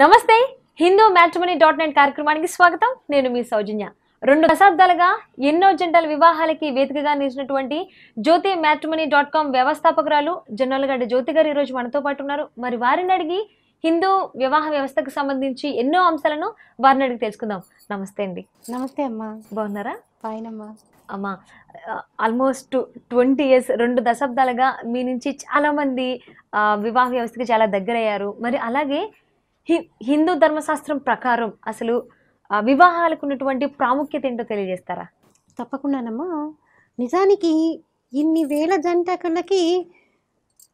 నమస్తే Hindu matrimony dot net కార్యక్రమానికి స్వాగతం నేను మీ సౌజన్య రెండు దశాబ్దాలుగా ఎన్నో జంటల వివాహాలకి వేదికగా నిలిచినటువంటి జ్యోతి మ్యాట్రిమనీ డాట్ కామ్ వ్యవస్థాపకురాలు జనరల్ గడ్డ జ్యోతి గారు ఈరోజు మనతో పాటు ఉన్నారు మరి వారిని అడిగి హిందూ వివాహ వ్యవస్థకు సంబంధించి ఎన్నో అంశాలను వారిని అడిగి తెలుసుకుందాం నమస్తే అండి నమస్తే అమ్మా బాగున్నారా పైనమ్మా అమ్మా ఆల్మోస్ట్ ట్వంటీ ఇయర్స్ రెండు దశాబ్దాలుగా మీ నుంచి చాలామంది వివాహ వ్యవస్థకి చాలా దగ్గరయ్యారు మరి అలాగే హిందూ ధర్మశాస్త్రం ప్రకారం అసలు వివాహాలకు ఉన్నటువంటి ప్రాముఖ్యత ఏంటో తెలియజేస్తారా తప్పకుండానమ్మా నిజానికి ఇన్ని వేల జంటకలకి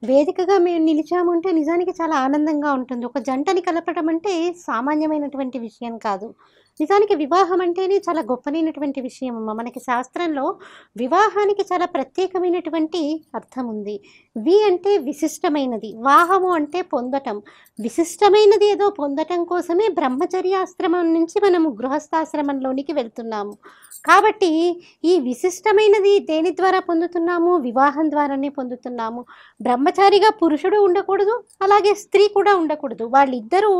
వేదికగా మేము నిలిచామంటే నిజానికి చాలా ఆనందంగా ఉంటుంది ఒక జంటని కలపడం అంటే సామాన్యమైనటువంటి విషయం కాదు నిజానికి వివాహం అంటేనే చాలా గొప్పనైనటువంటి విషయం అమ్మ మనకి శాస్త్రంలో వివాహానికి చాలా ప్రత్యేకమైనటువంటి అర్థం ఉంది వి అంటే విశిష్టమైనది వాహము అంటే పొందటం విశిష్టమైనది ఏదో పొందటం కోసమే బ్రహ్మచర్యాశ్రమం నుంచి మనము గృహస్థాశ్రమంలోనికి వెళ్తున్నాము కాబట్టి ఈ విశిష్టమైనది దేని ద్వారా పొందుతున్నాము వివాహం ద్వారానే పొందుతున్నాము బ్రహ్మచారిగా పురుషుడు ఉండకూడదు అలాగే స్త్రీ కూడా ఉండకూడదు వాళ్ళిద్దరూ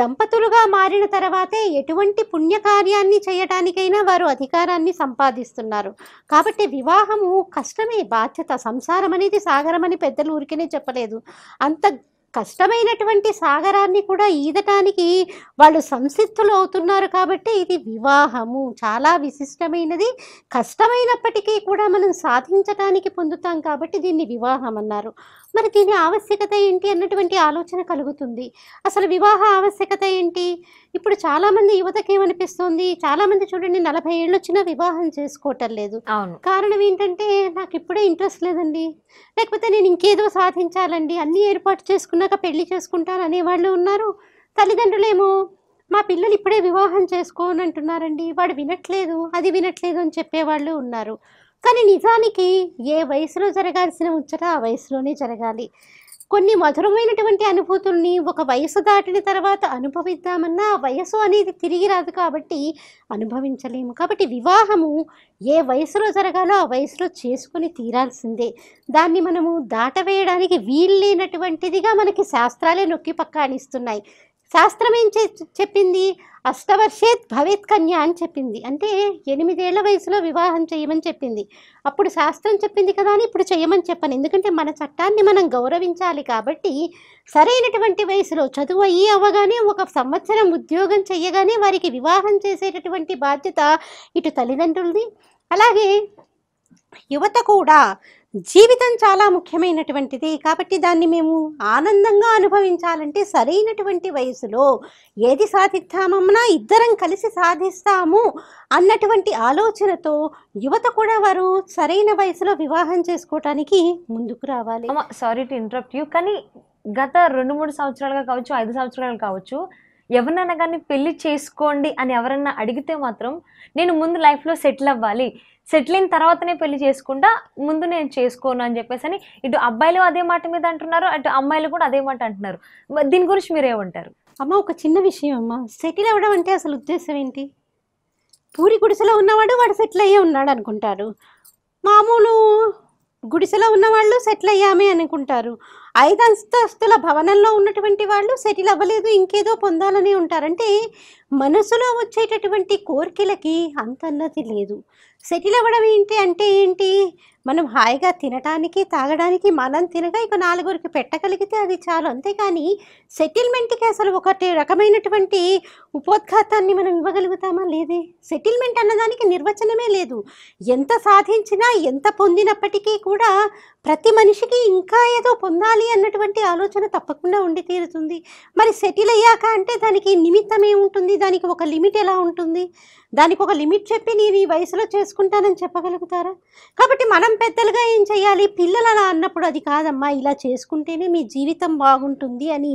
దంపతులుగా మారిన తర్వాతే ఎటువంటి పుణ్యకార్యాన్ని చేయటానికైనా వారు అధికారాన్ని సంపాదిస్తున్నారు కాబట్టి వివాహము కష్టమే బాధ్యత సంసారం అనేది సాగరం అని పెద్దలు ఊరికనే చెప్పలేదు అంత కష్టమైనటువంటి సాగరాన్ని కూడా ఈదటానికి వాళ్ళు సంసిద్ధులు అవుతున్నారు కాబట్టి ఇది వివాహము చాలా విశిష్టమైనది కష్టమైనప్పటికీ కూడా మనం సాధించటానికి పొందుతాం కాబట్టి దీన్ని వివాహం అన్నారు మరి దీని ఆవశ్యకత ఏంటి అన్నటువంటి ఆలోచన కలుగుతుంది అసలు వివాహ ఆవశ్యకత ఏంటి ఇప్పుడు చాలామంది యువతకి ఏమనిపిస్తుంది చాలామంది చూడండి నలభై ఏళ్ళు వచ్చినా వివాహం చేసుకోవటం లేదు అవును కారణం ఏంటంటే నాకు ఇప్పుడే ఇంట్రెస్ట్ లేదండి లేకపోతే నేను ఇంకేదో సాధించాలండి అన్ని ఏర్పాటు చేసుకున్నాక పెళ్లి చేసుకుంటాను అనేవాళ్ళు ఉన్నారు తల్లిదండ్రులేమో మా పిల్లలు ఇప్పుడే వివాహం చేసుకోనంటున్నారండి వాడు వినట్లేదు అది వినట్లేదు అని చెప్పేవాళ్ళు ఉన్నారు కానీ నిజానికి ఏ వయసులో జరగాల్సిన ముచ్చట ఆ వయసులోనే జరగాలి కొన్ని మధురమైనటువంటి అనుభూతుల్ని ఒక వయసు దాటిన తర్వాత అనుభవిద్దామన్నా వయసు అనేది తిరిగి రాదు కాబట్టి అనుభవించలేము కాబట్టి వివాహము ఏ వయసులో జరగాలో ఆ వయసులో చేసుకుని తీరాల్సిందే దాన్ని మనము దాటవేయడానికి వీల్లేనటువంటిదిగా మనకి శాస్త్రాలే నొక్కి అనిస్తున్నాయి శాస్త్రం ఏం చెప్పింది అష్టవర్షేత్ భవేత్ కన్య అని చెప్పింది అంటే ఎనిమిదేళ్ల వయసులో వివాహం చేయమని చెప్పింది అప్పుడు శాస్త్రం చెప్పింది కదా అని ఇప్పుడు చేయమని చెప్పాను ఎందుకంటే మన చట్టాన్ని మనం గౌరవించాలి కాబట్టి సరైనటువంటి వయసులో చదువు అయ్యి అవ్వగానే ఒక సంవత్సరం ఉద్యోగం చేయగానే వారికి వివాహం చేసేటటువంటి బాధ్యత ఇటు తల్లిదండ్రులది అలాగే యువత కూడా జీవితం చాలా ముఖ్యమైనటువంటిది కాబట్టి దాన్ని మేము ఆనందంగా అనుభవించాలంటే సరైనటువంటి వయసులో ఏది సాధిస్తామన్నా ఇద్దరం కలిసి సాధిస్తాము అన్నటువంటి ఆలోచనతో యువత కూడా వారు సరైన వయసులో వివాహం చేసుకోవటానికి ముందుకు రావాలి సారీ టు ఇంటరప్ట్ యూ కానీ గత రెండు మూడు సంవత్సరాలుగా కావచ్చు ఐదు సంవత్సరాలు కావచ్చు ఎవరినైనా కానీ పెళ్లి చేసుకోండి అని ఎవరన్నా అడిగితే మాత్రం నేను ముందు లైఫ్లో సెటిల్ అవ్వాలి సెటిల్ అయిన తర్వాతనే పెళ్లి చేసుకుంటా ముందు నేను చేసుకోను అని చెప్పేసి అని ఇటు అబ్బాయిలు అదే మాట మీద అంటున్నారు అటు అమ్మాయిలు కూడా అదే మాట అంటున్నారు దీని గురించి మీరేమంటారు అమ్మ ఒక చిన్న విషయం అమ్మ సెటిల్ అవ్వడం అంటే అసలు ఉద్దేశం ఏంటి పూరి గుడిసెలో ఉన్నవాడు వాడు సెటిల్ అయ్యే ఉన్నాడు అనుకుంటారు మామూలు గుడిసెలో ఉన్నవాళ్ళు సెటిల్ అయ్యామే అనుకుంటారు ఐదు అంతస్తుల భవనంలో ఉన్నటువంటి వాళ్ళు సెటిల్ అవ్వలేదు ఇంకేదో పొందాలని ఉంటారంటే మనసులో వచ్చేటటువంటి కోరికలకి అంతన్నది లేదు సెటిల్ అవ్వడం ఏంటి అంటే ఏంటి మనం హాయిగా తినడానికి తాగడానికి మనం తినగా ఇక నాలుగురికి పెట్టగలిగితే అది చాలు అంతేకాని సెటిల్మెంట్కి అసలు ఒకటి రకమైనటువంటి ఉపోద్ఘాతాన్ని మనం ఇవ్వగలుగుతామా లేదే సెటిల్మెంట్ అన్నదానికి నిర్వచనమే లేదు ఎంత సాధించినా ఎంత పొందినప్పటికీ కూడా ప్రతి మనిషికి ఇంకా ఏదో పొందాలి అన్నటువంటి ఆలోచన తప్పకుండా ఉండి తీరుతుంది మరి సెటిల్ అయ్యాక అంటే దానికి నిమిత్తం ఏముంటుంది దానికి ఒక లిమిట్ ఎలా ఉంటుంది దానికి ఒక లిమిట్ చెప్పి నేను ఈ వయసులో చేసుకుంటానని చెప్పగలుగుతారా కాబట్టి మనం పెద్దలుగా ఏం చేయాలి పిల్లలు అలా అన్నప్పుడు అది కాదమ్మా ఇలా చేసుకుంటేనే మీ జీవితం బాగుంటుంది అని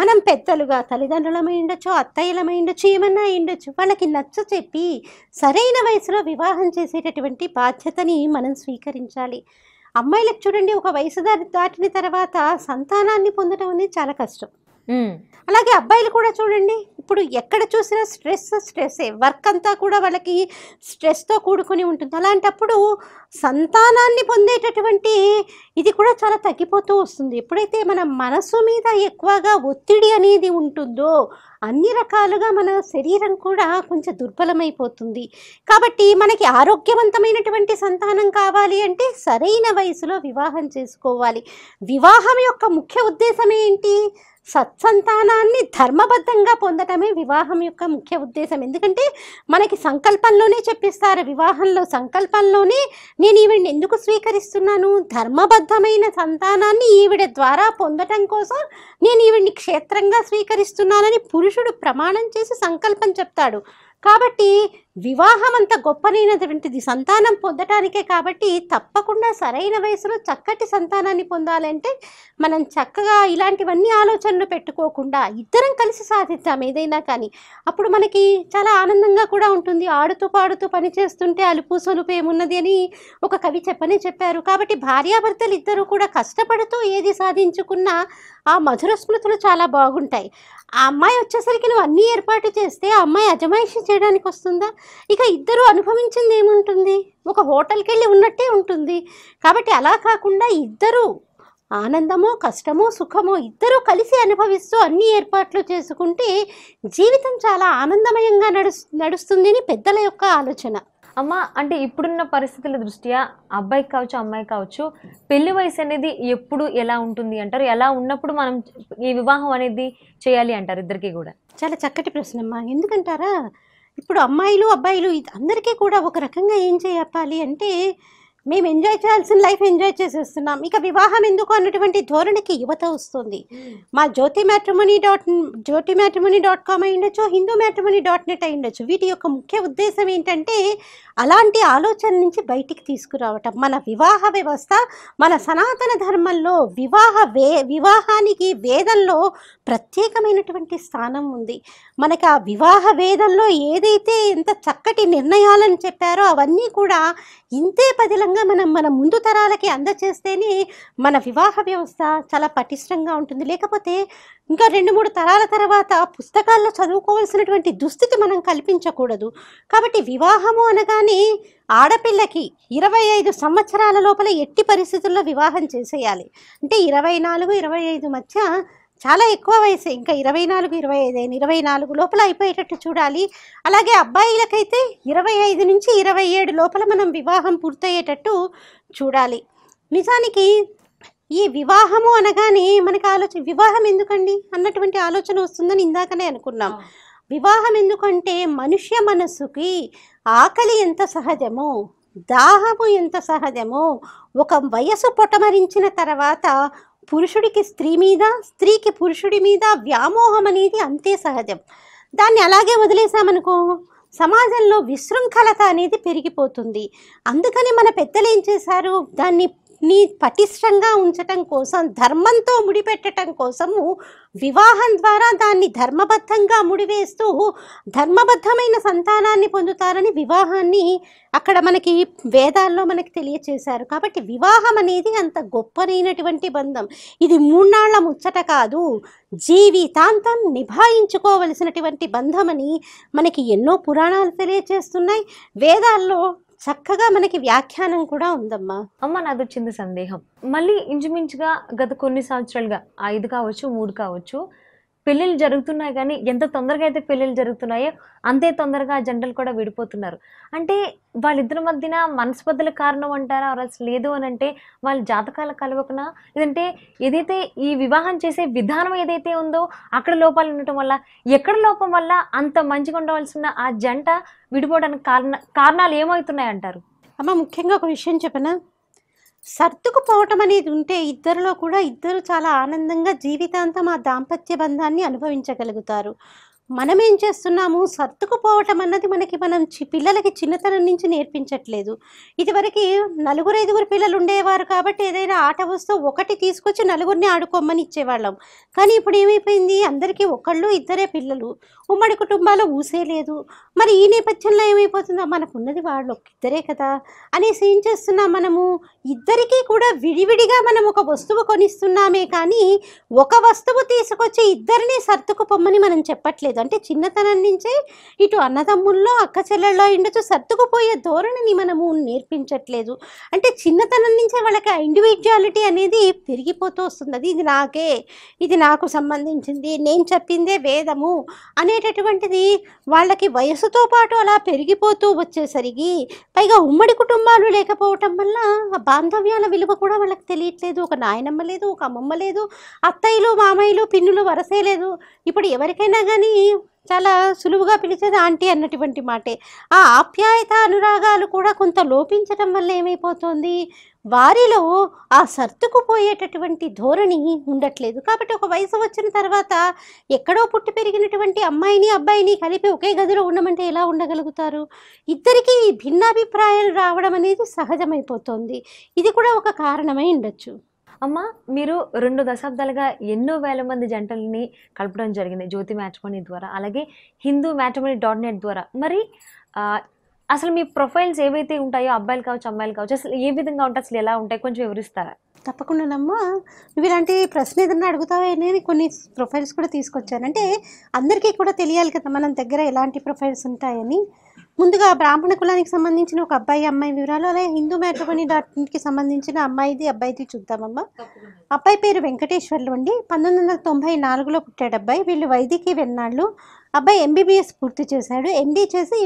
మనం పెద్దలుగా తల్లిదండ్రులమై ఉండొచ్చు అత్తయ్యలమై ఉండొచ్చు ఏమన్నా ఉండొచ్చు వాళ్ళకి నచ్చ చెప్పి సరైన వయసులో వివాహం చేసేటటువంటి బాధ్యతని మనం స్వీకరించాలి అమ్మాయిలకు చూడండి ఒక వయసు దాటిన తర్వాత సంతానాన్ని పొందడం అనేది చాలా కష్టం అలాగే అబ్బాయిలు కూడా చూడండి ఇప్పుడు ఎక్కడ చూసినా స్ట్రెస్ స్ట్రెస్సే వర్క్ అంతా కూడా వాళ్ళకి స్ట్రెస్తో కూడుకొని ఉంటుంది అలాంటప్పుడు సంతానాన్ని పొందేటటువంటి ఇది కూడా చాలా తగ్గిపోతూ వస్తుంది ఎప్పుడైతే మన మనసు మీద ఎక్కువగా ఒత్తిడి అనేది ఉంటుందో అన్ని రకాలుగా మన శరీరం కూడా కొంచెం దుర్బలమైపోతుంది కాబట్టి మనకి ఆరోగ్యవంతమైనటువంటి సంతానం కావాలి అంటే సరైన వయసులో వివాహం చేసుకోవాలి వివాహం యొక్క ముఖ్య ఉద్దేశం ఏంటి సత్సంతానాన్ని ధర్మబద్ధంగా పొందటమే వివాహం యొక్క ముఖ్య ఉద్దేశం ఎందుకంటే మనకి సంకల్పంలోనే చెప్పిస్తారు వివాహంలో సంకల్పంలోనే నేను ఈవిడిని ఎందుకు స్వీకరిస్తున్నాను ధర్మబద్ధమైన సంతానాన్ని ఈవిడ ద్వారా పొందటం కోసం నేను ఈవిడిని క్షేత్రంగా స్వీకరిస్తున్నానని పురుషుడు ప్రమాణం చేసి సంకల్పం చెప్తాడు కాబట్టి వివాహం అంత గొప్పనైనటువంటిది సంతానం పొందటానికే కాబట్టి తప్పకుండా సరైన వయసులో చక్కటి సంతానాన్ని పొందాలంటే మనం చక్కగా ఇలాంటివన్నీ ఆలోచనలు పెట్టుకోకుండా ఇద్దరం కలిసి సాధిద్దాం ఏదైనా కానీ అప్పుడు మనకి చాలా ఆనందంగా కూడా ఉంటుంది ఆడుతూ పాడుతూ పని చేస్తుంటే అలుపు సొలుపు ఏమున్నది అని ఒక కవి చెప్పని చెప్పారు కాబట్టి భార్యాభర్తలు ఇద్దరు కూడా కష్టపడుతూ ఏది సాధించుకున్నా ఆ మధుర స్మృతులు చాలా బాగుంటాయి ఆ అమ్మాయి వచ్చేసరికి నువ్వు అన్ని ఏర్పాటు చేస్తే ఆ అమ్మాయి అజమాయిషి చేయడానికి వస్తుందా ఇక ఇద్దరు అనుభవించింది ఏముంటుంది ఒక హోటల్కి వెళ్ళి ఉన్నట్టే ఉంటుంది కాబట్టి అలా కాకుండా ఇద్దరు ఆనందమో కష్టమో సుఖమో ఇద్దరూ కలిసి అనుభవిస్తూ అన్ని ఏర్పాట్లు చేసుకుంటే జీవితం చాలా ఆనందమయంగా నడుస్ నడుస్తుందని పెద్దల యొక్క ఆలోచన అమ్మ అంటే ఇప్పుడున్న పరిస్థితుల దృష్ట్యా అబ్బాయికి కావచ్చు అమ్మాయి కావచ్చు పెళ్లి వయసు అనేది ఎప్పుడు ఎలా ఉంటుంది అంటారు ఎలా ఉన్నప్పుడు మనం ఈ వివాహం అనేది చేయాలి అంటారు ఇద్దరికి కూడా చాలా చక్కటి ప్రశ్న అమ్మా ఎందుకంటారా ఇప్పుడు అమ్మాయిలు అబ్బాయిలు అందరికీ కూడా ఒక రకంగా ఏం చెప్పాలి అంటే మేము ఎంజాయ్ చేయాల్సిన లైఫ్ ఎంజాయ్ చేసేస్తున్నాం ఇక వివాహం ఎందుకు అన్నటువంటి ధోరణికి యువత వస్తుంది మా Jyothi matrimony dot Jyothi matrimony dot com అయి ఉండొచ్చు హిందూ మ్యాట్రిమోనీ డాట్ నెట్ అయి ఉండొచ్చు వీటి యొక్క ముఖ్య ఉద్దేశం ఏంటంటే అలాంటి ఆలోచన నుంచి బయటికి తీసుకురావటం మన వివాహ వ్యవస్థ మన సనాతన ధర్మంలో వివాహ వే వివాహానికి వేదంలో ప్రత్యేకమైనటువంటి స్థానం ఉంది మనకి ఆ వివాహ వేదంలో ఏదైతే ఎంత చక్కటి నిర్ణయాలను చెప్పారో అవన్నీ కూడా ఇంతే పదిలంగా మనం మన ముందు తరాలకి అందచేస్తేనే మన వివాహ వ్యవస్థ చాలా పటిష్టంగా ఉంటుంది లేకపోతే ఇంకా రెండు మూడు తరాల తర్వాత పుస్తకాల్లో చదువుకోవాల్సినటువంటి దుస్థితి మనం కల్పించకూడదు కాబట్టి వివాహము అనగానే ఆడపిల్లకి ఇరవై ఐదు సంవత్సరాల లోపల ఎట్టి పరిస్థితుల్లో వివాహం చేసేయాలి అంటే ఇరవై నాలుగు ఇరవై ఐదు మధ్య చాలా ఎక్కువ వయసు ఇంకా ఇరవై నాలుగు ఇరవై ఐదు ఇరవై నాలుగు లోపల అయిపోయేటట్టు చూడాలి అలాగే అబ్బాయిలకైతే ఇరవై ఐదు నుంచి ఇరవై ఏడు లోపల మనం వివాహం పూర్తయ్యేటట్టు చూడాలి నిజానికి ఈ వివాహము అనగానే మనకి ఆలోచన వివాహం ఎందుకండి అన్నటువంటి ఆలోచన వస్తుందని ఇందాకనే అనుకున్నాం వివాహం ఎందుకంటే మనుష్య మనస్సుకి ఆకలి ఎంత సహజమో దాహము ఎంత సహజమో ఒక వయసు పొటమరించిన తర్వాత పురుషుడికి స్త్రీ మీద స్త్రీకి పురుషుడి మీద వ్యామోహం అనేది అంతే సహజం దాన్ని అలాగే వదిలేసామనుకో సమాజంలో విశృంఖలత అనేది పెరిగిపోతుంది అందుకని మన పెద్దలు ఏం చేశారు దాన్ని నీ పటిష్టంగా ఉంచటం కోసం ధర్మంతో ముడిపెట్టడం కోసము వివాహం ద్వారా దాన్ని ధర్మబద్ధంగా ముడివేస్తూ ధర్మబద్ధమైన సంతానాన్ని పొందుతారని వివాహాన్ని అక్కడ మనకి వేదాల్లో మనకి తెలియచేశారు కాబట్టి వివాహం అనేది అంత గొప్పనైనటువంటి బంధం ఇది మూన్నాళ్ల ముచ్చట కాదు జీవితాంతం నిభాయించుకోవలసినటువంటి బంధమని మనకి ఎన్నో పురాణాలు తెలియచేస్తున్నాయి వేదాల్లో చక్కగా మనకి వ్యాఖ్యానం కూడా ఉందమ్మా అమ్మ నాది వచ్చింది సందేహం మళ్ళీ ఇంచుమించుగా గత కొన్ని సంవత్సరాలుగా ఐదు కావచ్చు మూడు కావచ్చు పెళ్ళిళ్ళు జరుగుతున్నాయి కానీ ఎంత తొందరగా అయితే పెళ్ళిళ్ళు జరుగుతున్నాయో అంతే తొందరగా జంటలు కూడా విడిపోతున్నారు అంటే వాళ్ళిద్దరి మధ్యన మనస్పర్ధల కారణం అంటారా అసలు లేదు అని అంటే వాళ్ళ జాతకాల కలవకనా లేదంటే ఏదైతే ఈ వివాహం చేసే విధానం ఏదైతే ఉందో అక్కడ లోపాలు ఉండటం వల్ల ఎక్కడ లోపం వల్ల అంత మంచిగా ఉండవలసిన ఆ జంట విడిపోవడానికి కారణ కారణాలు ఏమవుతున్నాయి అంటారు అమ్మ ముఖ్యంగా ఒక విషయం చెప్పనా సర్దుకుపోవటం అనేది ఉంటే ఇద్దరిలో కూడా ఇద్దరు చాలా ఆనందంగా జీవితాంతం ఆ దాంపత్య బంధాన్ని అనుభవించగలుగుతారు మనం ఏం చేస్తున్నాము సర్దుకుపోవటం అన్నది మనకి మనం పిల్లలకి చిన్నతనం నుంచి నేర్పించట్లేదు ఇదివరకు నలుగురు ఐదుగురు పిల్లలు ఉండేవారు కాబట్టి ఏదైనా ఆట వస్తే ఒకటి తీసుకొచ్చి నలుగురిని ఆడుకోమని ఇచ్చేవాళ్ళం కానీ ఇప్పుడు ఏమైపోయింది అందరికీ ఒకళ్ళు ఇద్దరే పిల్లలు ఉమ్మడి కుటుంబాలు లేదు మరి ఈ నేపథ్యంలో ఏమైపోతుందో మనకున్నది వాళ్ళు ఇద్దరే కదా అనేసి ఏం చేస్తున్నాం మనము ఇద్దరికీ కూడా విడివిడిగా మనం ఒక వస్తువు కొనిస్తున్నామే కానీ ఒక వస్తువు తీసుకొచ్చి ఇద్దరిని సర్దుకుపోమ్మని మనం చెప్పట్లేదు లేదు అంటే చిన్నతనం నుంచే ఇటు అన్నదమ్ముల్లో అక్క చెల్లెల్లో ఇండొచ్చు సర్దుకుపోయే ధోరణిని మనము నేర్పించట్లేదు అంటే చిన్నతనం నుంచే వాళ్ళకి ఆ ఇండివిజువాలిటీ అనేది పెరిగిపోతూ వస్తుంది అది ఇది నాకే ఇది నాకు సంబంధించింది నేను చెప్పిందే వేదము అనేటటువంటిది వాళ్ళకి వయసుతో పాటు అలా పెరిగిపోతూ వచ్చేసరికి పైగా ఉమ్మడి కుటుంబాలు లేకపోవటం వల్ల ఆ బాంధవ్యాల విలువ కూడా వాళ్ళకి తెలియట్లేదు ఒక నాయనమ్మ లేదు ఒక అమ్మమ్మ లేదు అత్తయ్యలు మామయ్యలు పిన్నులు వరసే లేదు ఇప్పుడు ఎవరికైనా కానీ చాలా సులువుగా పిలిచేది ఆంటీ అన్నటువంటి మాటే ఆ ఆప్యాయత అనురాగాలు కూడా కొంత లోపించటం వల్ల ఏమైపోతుంది వారిలో ఆ సర్దుకుపోయేటటువంటి ధోరణి ఉండట్లేదు కాబట్టి ఒక వయసు వచ్చిన తర్వాత ఎక్కడో పుట్టి పెరిగినటువంటి అమ్మాయిని అబ్బాయిని కలిపి ఒకే గదిలో ఉండమంటే ఎలా ఉండగలుగుతారు ఇద్దరికీ భిన్నాభిప్రాయాలు రావడం అనేది సహజమైపోతుంది ఇది కూడా ఒక కారణమై ఉండొచ్చు అమ్మ మీరు రెండు దశాబ్దాలుగా ఎన్నో వేల మంది జంటల్ని కలపడం జరిగింది జ్యోతి మ్యాట్రిమోని ద్వారా అలాగే హిందూ మ్యాట్రిమోని డాట్ నెట్ ద్వారా మరి అసలు మీ ప్రొఫైల్స్ ఏవైతే ఉంటాయో అబ్బాయిలు కావచ్చు అమ్మాయిలు కావచ్చు అసలు ఏ విధంగా ఉంటాయి అసలు ఎలా ఉంటాయి కొంచెం వివరిస్తారా తప్పకుండానమ్మా నువ్వు ఇలాంటి ప్రశ్న ఏదన్నా అడుగుతావే అనేది కొన్ని ప్రొఫైల్స్ కూడా తీసుకొచ్చాను అంటే అందరికీ కూడా తెలియాలి కదా మనం దగ్గర ఎలాంటి ప్రొఫైల్స్ ఉంటాయని ముందుగా బ్రాహ్మణ కులానికి సంబంధించిన ఒక అబ్బాయి అమ్మాయి వివరాలు అలాగే హిందూ మ్యాట్రిమోని డాట్ కి సంబంధించిన అమ్మాయిది అబ్బాయిది చూద్దామమ్మా అబ్బాయి పేరు వెంకటేశ్వర్లు అండి పంతొమ్మిది వందల తొంభై నాలుగులో పుట్టాడు అబ్బాయి వీళ్ళు వైదికి వెన్నాళ్ళు అబ్బాయి ఎంబీబీఎస్ పూర్తి చేశాడు ఎండీ చేసి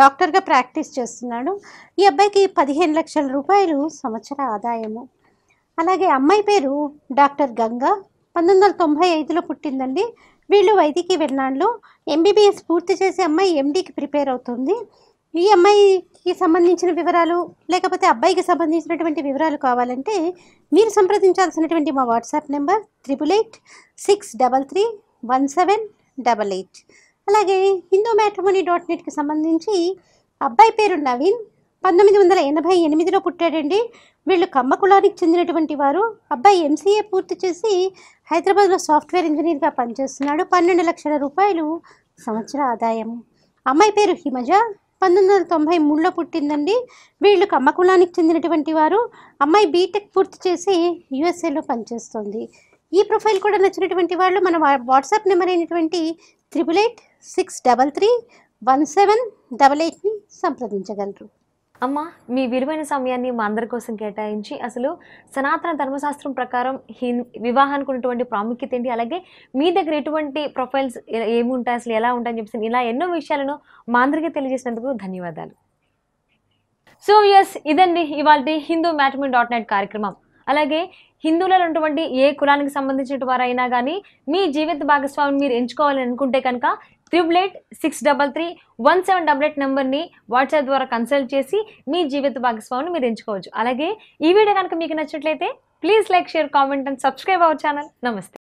డాక్టర్గా ప్రాక్టీస్ చేస్తున్నాడు ఈ అబ్బాయికి పదిహేను లక్షల రూపాయలు సంవత్సర ఆదాయము అలాగే అమ్మాయి పేరు డాక్టర్ గంగా పంతొమ్మిది వందల తొంభై ఐదులో పుట్టిందండి వీళ్ళు వైదికి వెళ్ళినాళ్ళు ఎంబీబీఎస్ పూర్తి చేసి అమ్మాయి ఎండీకి ప్రిపేర్ అవుతుంది ఈ అమ్మాయికి సంబంధించిన వివరాలు లేకపోతే అబ్బాయికి సంబంధించినటువంటి వివరాలు కావాలంటే మీరు సంప్రదించాల్సినటువంటి మా WhatsApp number triple eight six double three one seven double eight అలాగే హిందూ మ్యాట్రిమోనీ డాట్ నెట్కి సంబంధించి అబ్బాయి పేరు నవీన్ పంతొమ్మిది వందల ఎనభై ఎనిమిదిలో పుట్టాడండి వీళ్ళు కమ్మ కులానికి చెందినటువంటి వారు అబ్బాయి ఎంసీఏ పూర్తి చేసి హైదరాబాద్లో సాఫ్ట్వేర్ ఇంజనీర్గా పనిచేస్తున్నాడు పన్నెండు లక్షల రూపాయలు సంవత్సర ఆదాయం అమ్మాయి పేరు హిమజ పంతొమ్మిది వందల తొంభై మూడులో పుట్టిందండి వీళ్ళు కమ్మ కులానికి చెందినటువంటి వారు అమ్మాయి బీటెక్ పూర్తి చేసి యుఎస్ఏలో పనిచేస్తుంది ఈ ప్రొఫైల్ కూడా నచ్చినటువంటి వాళ్ళు మన వాట్సాప్ నెంబర్ అయినటువంటి triple eight six double three one seven double ఎయిట్ని సంప్రదించగలరు అమ్మ మీ విలువైన సమయాన్ని మా అందరి కోసం కేటాయించి అసలు సనాతన ధర్మశాస్త్రం ప్రకారం వివాహానికి ఉన్నటువంటి ప్రాముఖ్యత ఏంటి అలాగే మీ దగ్గర ఎటువంటి ప్రొఫైల్స్ ఏముంటాయి అసలు ఎలా ఉంటాయని చెప్పేసి ఇలా ఎన్నో విషయాలను మా అందరికీ తెలియజేసినందుకు ధన్యవాదాలు సో ఎస్ ఇదండి ఇవాళ హిందూ మ్యాట్రిమీ డాట్ నెట్ కార్యక్రమం అలాగే హిందువులలో ఉన్నటువంటి ఏ కులానికి సంబంధించిన వారైనా కానీ మీ జీవిత భాగస్వామిని మీరు ఎంచుకోవాలని అనుకుంటే కనుక triple eight six double three one seven double eight నెంబర్ని వాట్సాప్ ద్వారా కన్సల్ట్ చేసి మీ జీవిత భాగస్వామిని మీరు ఎంచుకోవచ్చు అలాగే ఈ వీడియో కనుక మీకు నచ్చినట్లయితే please like share comment and subscribe our channel నమస్తే